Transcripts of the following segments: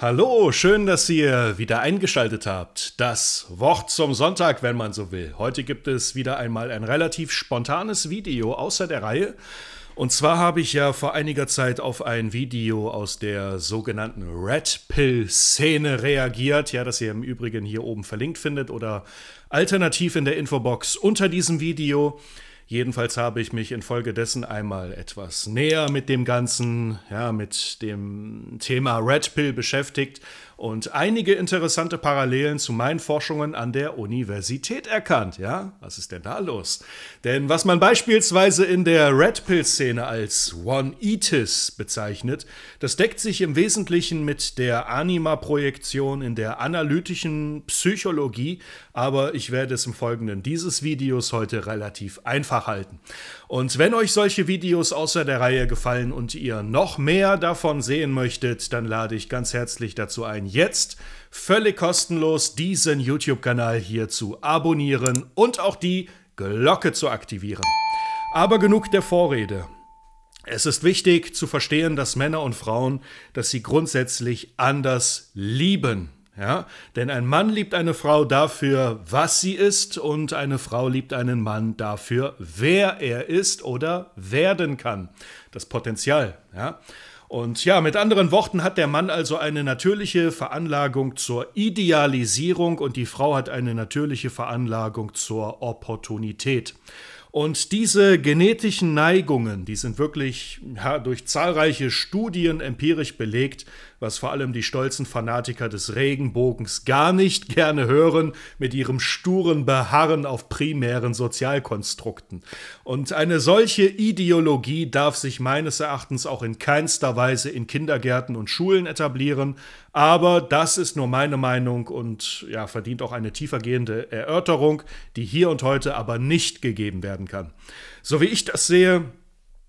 Hallo, schön, dass ihr wieder eingeschaltet habt. Das Wort zum Sonntag, wenn man so will. Heute gibt es wieder einmal ein relativ spontanes Video außer der Reihe. Und zwar habe ich ja vor einiger Zeit auf ein Video aus der sogenannten Red Pill-Szene reagiert, ja, das ihr im Übrigen hier oben verlinkt findet oder alternativ in der Infobox unter diesem Video. Jedenfalls habe ich mich infolgedessen einmal etwas näher mit dem ganzen, ja, mit dem Thema Red Pill beschäftigt und einige interessante Parallelen zu meinen Forschungen an der Universität erkannt. Ja, was ist denn da los? Denn was man beispielsweise in der Red Pill-Szene als One-Etis bezeichnet, das deckt sich im Wesentlichen mit der Anima-Projektion in der analytischen Psychologie, aber ich werde es im Folgenden dieses Videos heute relativ einfach halten. Und wenn euch solche Videos außer der Reihe gefallen und ihr noch mehr davon sehen möchtet, dann lade ich ganz herzlich dazu ein, jetzt völlig kostenlos diesen YouTube-Kanal hier zu abonnieren und auch die Glocke zu aktivieren. Aber genug der Vorrede. Es ist wichtig zu verstehen, dass Männer und Frauen, dass sie grundsätzlich anders lieben. Ja? Denn ein Mann liebt eine Frau dafür, was sie ist und eine Frau liebt einen Mann dafür, wer er ist oder werden kann. Das Potenzial. Ja? Und ja, mit anderen Worten hat der Mann also eine natürliche Veranlagung zur Idealisierung und die Frau hat eine natürliche Veranlagung zur Opportunität. Und diese genetischen Neigungen, die sind wirklich ja, durch zahlreiche Studien empirisch belegt, was vor allem die stolzen Fanatiker des Regenbogens gar nicht gerne hören mit ihrem sturen Beharren auf primären Sozialkonstrukten. Und eine solche Ideologie darf sich meines Erachtens auch in keinster Weise in Kindergärten und Schulen etablieren, aber das ist nur meine Meinung und ja, verdient auch eine tiefergehende Erörterung, die hier und heute aber nicht gegeben werden werden kann. So wie ich das sehe,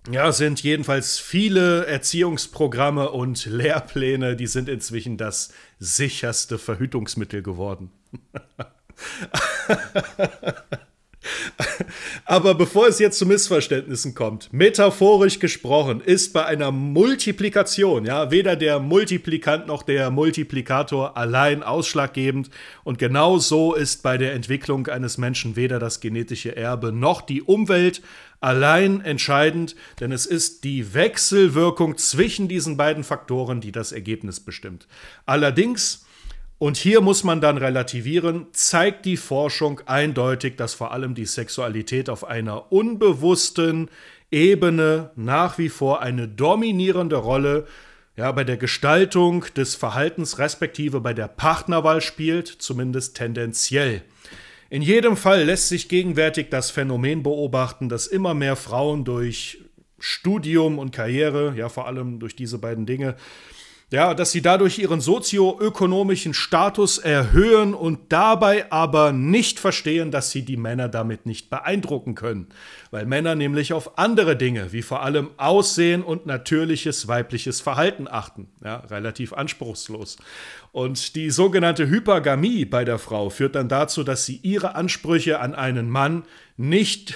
ja, sind jedenfalls viele Erziehungsprogramme und Lehrpläne, die sind inzwischen das sicherste Verhütungsmittel geworden. Aber bevor es jetzt zu Missverständnissen kommt, metaphorisch gesprochen ist bei einer Multiplikation ja weder der Multiplikant noch der Multiplikator allein ausschlaggebend und genau so ist bei der Entwicklung eines Menschen weder das genetische Erbe noch die Umwelt allein entscheidend, denn es ist die Wechselwirkung zwischen diesen beiden Faktoren, die das Ergebnis bestimmt. Allerdings und hier muss man dann relativieren, zeigt die Forschung eindeutig, dass vor allem die Sexualität auf einer unbewussten Ebene nach wie vor eine dominierende Rolle ja, bei der Gestaltung des Verhaltens respektive bei der Partnerwahl spielt, zumindest tendenziell. In jedem Fall lässt sich gegenwärtig das Phänomen beobachten, dass immer mehr Frauen durch Studium und Karriere, ja vor allem durch diese beiden Dinge, ja, dass sie dadurch ihren sozioökonomischen Status erhöhen und dabei aber nicht verstehen, dass sie die Männer damit nicht beeindrucken können, weil Männer nämlich auf andere Dinge, wie vor allem Aussehen und natürliches weibliches Verhalten achten. Ja, relativ anspruchslos. Und die sogenannte Hypergamie bei der Frau führt dann dazu, dass sie ihre Ansprüche an einen Mann nicht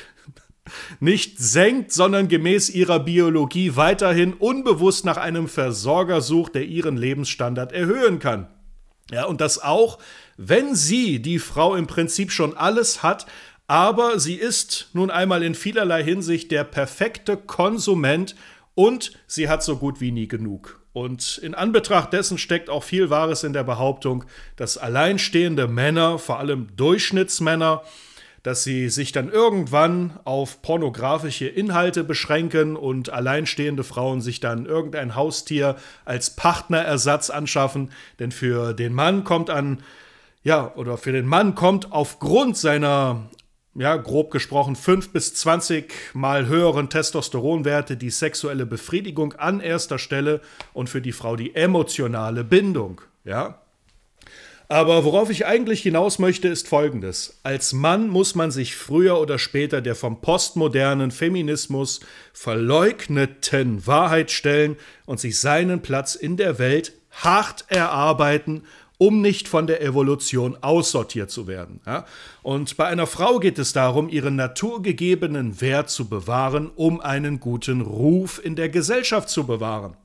nicht senkt, sondern gemäß ihrer Biologie weiterhin unbewusst nach einem Versorger sucht, der ihren Lebensstandard erhöhen kann. Ja, und das auch, wenn sie, die Frau, im Prinzip schon alles hat, aber sie ist nun einmal in vielerlei Hinsicht der perfekte Konsument und sie hat so gut wie nie genug. Und in Anbetracht dessen steckt auch viel Wahres in der Behauptung, dass alleinstehende Männer, vor allem Durchschnittsmänner, dass sie sich dann irgendwann auf pornografische Inhalte beschränken und alleinstehende Frauen sich dann irgendein Haustier als Partnerersatz anschaffen, denn für den Mann kommt an ja, oder für den Mann kommt aufgrund seiner ja, grob gesprochen, fünf bis zwanzig mal höheren Testosteronwerte die sexuelle Befriedigung an erster Stelle und für die Frau die emotionale Bindung. Ja? Aber worauf ich eigentlich hinaus möchte, ist Folgendes. Als Mann muss man sich früher oder später der vom postmodernen Feminismus verleugneten Wahrheit stellen und sich seinen Platz in der Welt hart erarbeiten, um nicht von der Evolution aussortiert zu werden. Und bei einer Frau geht es darum, ihren naturgegebenen Wert zu bewahren, um einen guten Ruf in der Gesellschaft zu bewahren.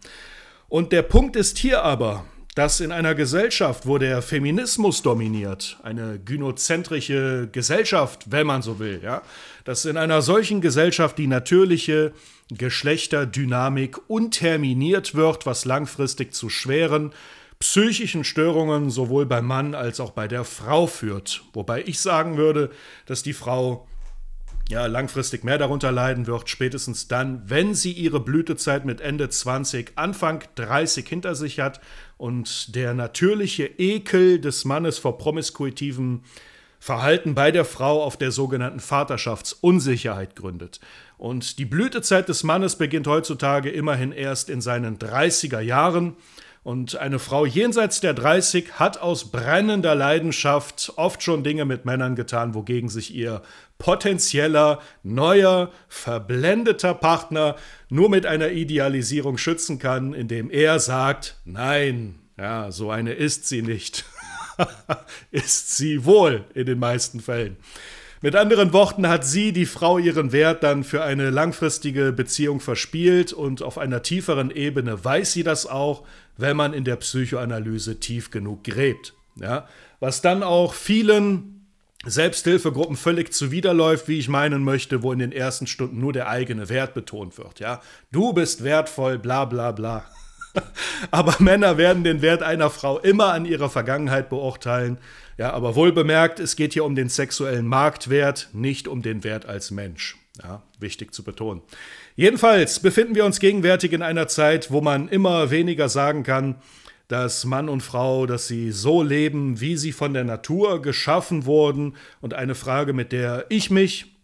Und der Punkt ist hier aber, dass in einer Gesellschaft, wo der Feminismus dominiert, eine gynozentrische Gesellschaft, wenn man so will, ja, dass in einer solchen Gesellschaft die natürliche Geschlechterdynamik unterminiert wird, was langfristig zu schweren psychischen Störungen sowohl beim Mann als auch bei der Frau führt. Wobei ich sagen würde, dass die Frau ja, langfristig mehr darunter leiden wird, spätestens dann, wenn sie ihre Blütezeit mit Ende 20, Anfang 30 hinter sich hat und der natürliche Ekel des Mannes vor promiskuitivem Verhalten bei der Frau auf der sogenannten Vaterschaftsunsicherheit gründet. Und die Blütezeit des Mannes beginnt heutzutage immerhin erst in seinen 30er Jahren. Und eine Frau jenseits der 30 hat aus brennender Leidenschaft oft schon Dinge mit Männern getan, wogegen sich ihr potenzieller, neuer, verblendeter Partner nur mit einer Idealisierung schützen kann, indem er sagt, nein, ja, so eine ist sie nicht. ist sie wohl in den meisten Fällen. Mit anderen Worten hat sie, die Frau, ihren Wert dann für eine langfristige Beziehung verspielt und auf einer tieferen Ebene weiß sie das auch, wenn man in der Psychoanalyse tief genug gräbt. Ja? Was dann auch vielen Selbsthilfegruppen völlig zuwiderläuft, wie ich meinen möchte, wo in den ersten Stunden nur der eigene Wert betont wird. Ja, du bist wertvoll, bla bla bla. aber Männer werden den Wert einer Frau immer an ihrer Vergangenheit beurteilen. Ja, aber wohl bemerkt, es geht hier um den sexuellen Marktwert, nicht um den Wert als Mensch. Ja, wichtig zu betonen. Jedenfalls befinden wir uns gegenwärtig in einer Zeit, wo man immer weniger sagen kann, dass Mann und Frau, dass sie so leben, wie sie von der Natur geschaffen wurden. Und eine Frage, mit der ich mich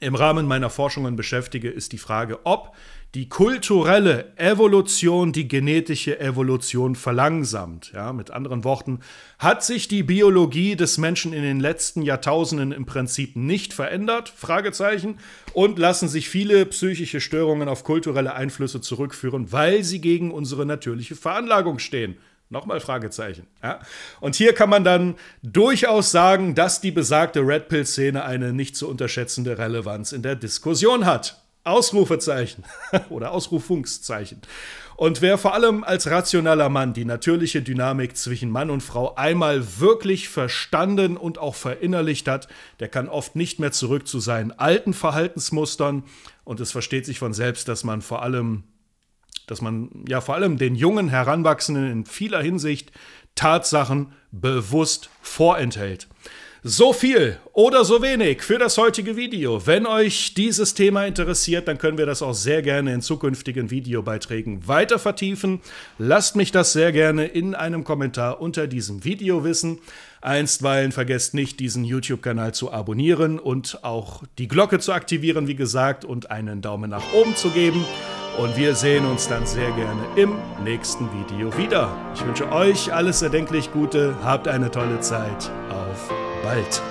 im Rahmen meiner Forschungen beschäftige, ist die Frage, ob die kulturelle Evolution die genetische Evolution verlangsamt. Ja, mit anderen Worten, hat sich die Biologie des Menschen in den letzten Jahrtausenden im Prinzip nicht verändert? Fragezeichen. Und lassen sich viele psychische Störungen auf kulturelle Einflüsse zurückführen, weil sie gegen unsere natürliche Veranlagung stehen? Nochmal Fragezeichen. Ja? Und hier kann man dann durchaus sagen, dass die besagte Red Pill-Szene eine nicht zu unterschätzende Relevanz in der Diskussion hat. Ausrufezeichen oder Ausrufungszeichen. Und wer vor allem als rationaler Mann die natürliche Dynamik zwischen Mann und Frau einmal wirklich verstanden und auch verinnerlicht hat, der kann oft nicht mehr zurück zu seinen alten Verhaltensmustern und es versteht sich von selbst, dass man vor allem dass man ja vor allem den jungen Heranwachsenden in vieler Hinsicht Tatsachen bewusst vorenthält. So viel oder so wenig für das heutige Video. Wenn euch dieses Thema interessiert, dann können wir das auch sehr gerne in zukünftigen Videobeiträgen weiter vertiefen. Lasst mich das sehr gerne in einem Kommentar unter diesem Video wissen. Einstweilen vergesst nicht, diesen YouTube-Kanal zu abonnieren und auch die Glocke zu aktivieren, wie gesagt, und einen Daumen nach oben zu geben. Und wir sehen uns dann sehr gerne im nächsten Video wieder. Ich wünsche euch alles erdenklich Gute, habt eine tolle Zeit. Auf bald!